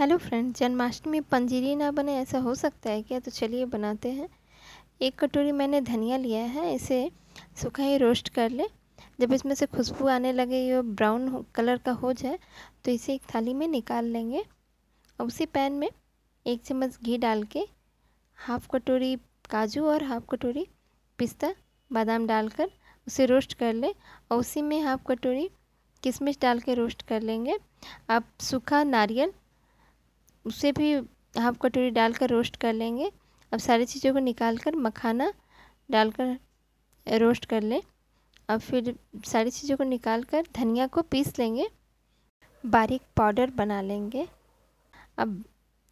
hello friend Janmashtami पंजीरी ना बने ऐसा हो सकता है क्या तो चलिए बनाते हैं एक कटोरी मैंने धनिया लिया है इसे सूखा ही रोस्ट कर ले जब इसमें से खुशबू आने लगे ये ब्राउन कलर का हो जाए तो इसे एक थाली में निकाल लेंगे और उसी पैन में एक चम्मच घी डाल के हाफ़ कटोरी काजू और हाफ़ कटोरी पिस्ता बादाम डालकर उसे रोस्ट कर ले और उसी में हाफ़ कटोरी किशमिश डाल के रोस्ट कर लेंगे आप सूखा नारियल उसे भी हाफ कटोरी डालकर रोस्ट कर लेंगे अब सारी चीज़ों को निकाल कर मखाना डालकर रोस्ट कर लें और फिर सारी चीज़ों को निकाल कर धनिया को पीस लेंगे बारीक पाउडर बना लेंगे अब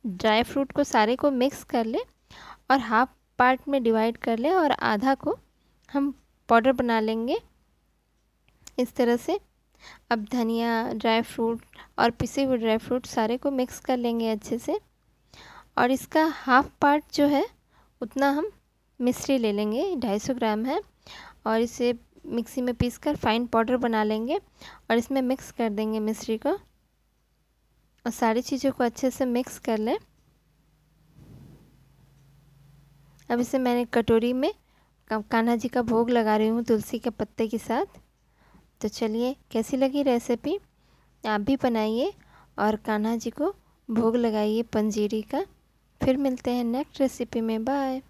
ड्राई फ्रूट को सारे को मिक्स कर लें और हाफ पार्ट में डिवाइड कर लें और आधा को हम पाउडर बना लेंगे इस तरह से अब धनिया ड्राई फ्रूट और पिसे हुए ड्राई फ्रूट सारे को मिक्स कर लेंगे अच्छे से और इसका हाफ पार्ट जो है उतना हम मिश्री ले लेंगे ढाई सौ ग्राम है और इसे मिक्सी में पीस कर फाइन पाउडर बना लेंगे और इसमें मिक्स कर देंगे मिश्री को और सारी चीज़ों को अच्छे से मिक्स कर लें अब इसे मैंने कटोरी में कान्हा जी का भोग लगा रही हूँ तुलसी के पत्ते के साथ तो चलिए कैसी लगी रेसिपी आप भी बनाइए और कान्हा जी को भोग लगाइए पंजीरी का फिर मिलते हैं नेक्स्ट रेसिपी में बाय